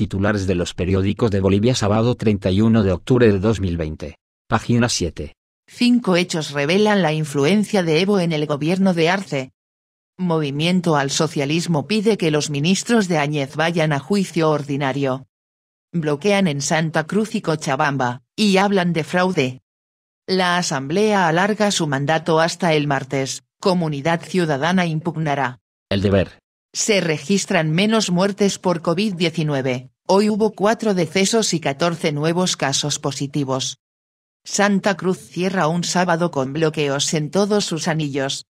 Titulares de los periódicos de Bolivia sábado 31 de octubre de 2020. Página 7. Cinco hechos revelan la influencia de Evo en el gobierno de Arce. Movimiento al Socialismo pide que los ministros de Añez vayan a juicio ordinario. Bloquean en Santa Cruz y Cochabamba, y hablan de fraude. La Asamblea alarga su mandato hasta el martes, Comunidad Ciudadana impugnará. El deber. Se registran menos muertes por COVID-19. Hoy hubo cuatro decesos y 14 nuevos casos positivos. Santa Cruz cierra un sábado con bloqueos en todos sus anillos.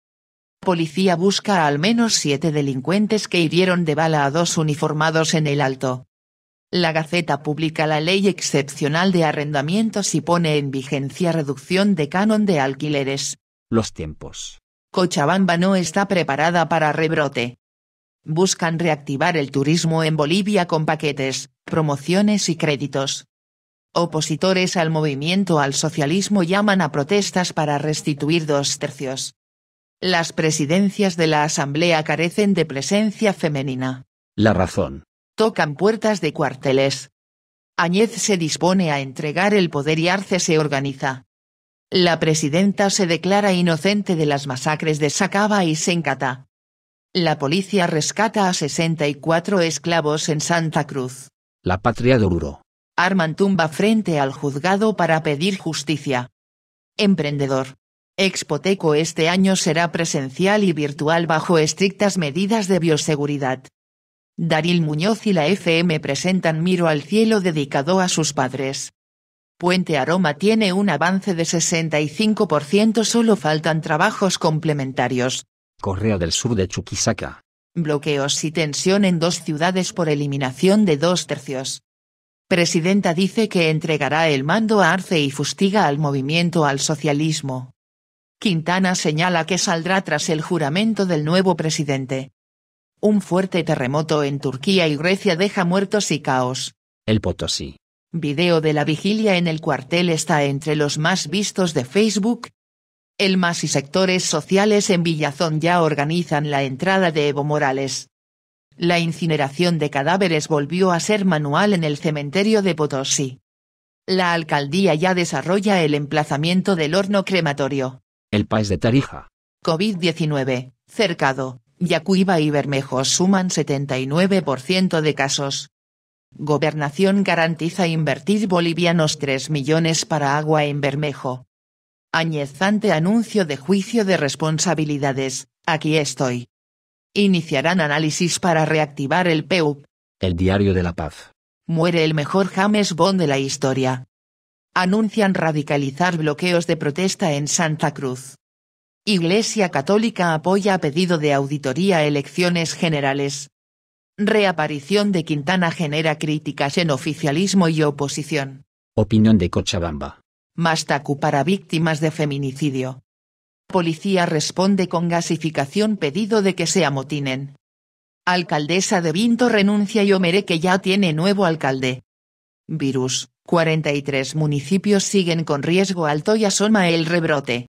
Policía busca al menos siete delincuentes que hirieron de bala a dos uniformados en el alto. La Gaceta publica la ley excepcional de arrendamientos y pone en vigencia reducción de canon de alquileres. Los tiempos. Cochabamba no está preparada para rebrote buscan reactivar el turismo en Bolivia con paquetes, promociones y créditos. Opositores al movimiento al socialismo llaman a protestas para restituir dos tercios. Las presidencias de la Asamblea carecen de presencia femenina. La razón. Tocan puertas de cuarteles. Añez se dispone a entregar el poder y Arce se organiza. La presidenta se declara inocente de las masacres de Sacaba y Sencata. La policía rescata a 64 esclavos en Santa Cruz. La patria de Arman tumba frente al juzgado para pedir justicia. Emprendedor. Expoteco este año será presencial y virtual bajo estrictas medidas de bioseguridad. Daril Muñoz y la FM presentan Miro al cielo dedicado a sus padres. Puente Aroma tiene un avance de 65%, solo faltan trabajos complementarios. Correa del Sur de Chuquisaca. Bloqueos y tensión en dos ciudades por eliminación de dos tercios. Presidenta dice que entregará el mando a Arce y fustiga al movimiento al socialismo. Quintana señala que saldrá tras el juramento del nuevo presidente. Un fuerte terremoto en Turquía y Grecia deja muertos y caos. El Potosí. Video de la vigilia en el cuartel está entre los más vistos de Facebook, el MAS y sectores sociales en Villazón ya organizan la entrada de Evo Morales. La incineración de cadáveres volvió a ser manual en el cementerio de Potosí. La alcaldía ya desarrolla el emplazamiento del horno crematorio. El país de Tarija. COVID-19, cercado, Yacuiba y Bermejo suman 79% de casos. Gobernación garantiza invertir bolivianos 3 millones para agua en Bermejo. Añezante anuncio de juicio de responsabilidades, aquí estoy. Iniciarán análisis para reactivar el PEUP. El Diario de la Paz. Muere el mejor James Bond de la historia. Anuncian radicalizar bloqueos de protesta en Santa Cruz. Iglesia Católica apoya pedido de auditoría elecciones generales. Reaparición de Quintana genera críticas en oficialismo y oposición. Opinión de Cochabamba. Mastaku para víctimas de feminicidio. Policía responde con gasificación pedido de que se amotinen. Alcaldesa de Vinto renuncia y Omeré que ya tiene nuevo alcalde. Virus, 43 municipios siguen con riesgo alto y asoma el rebrote.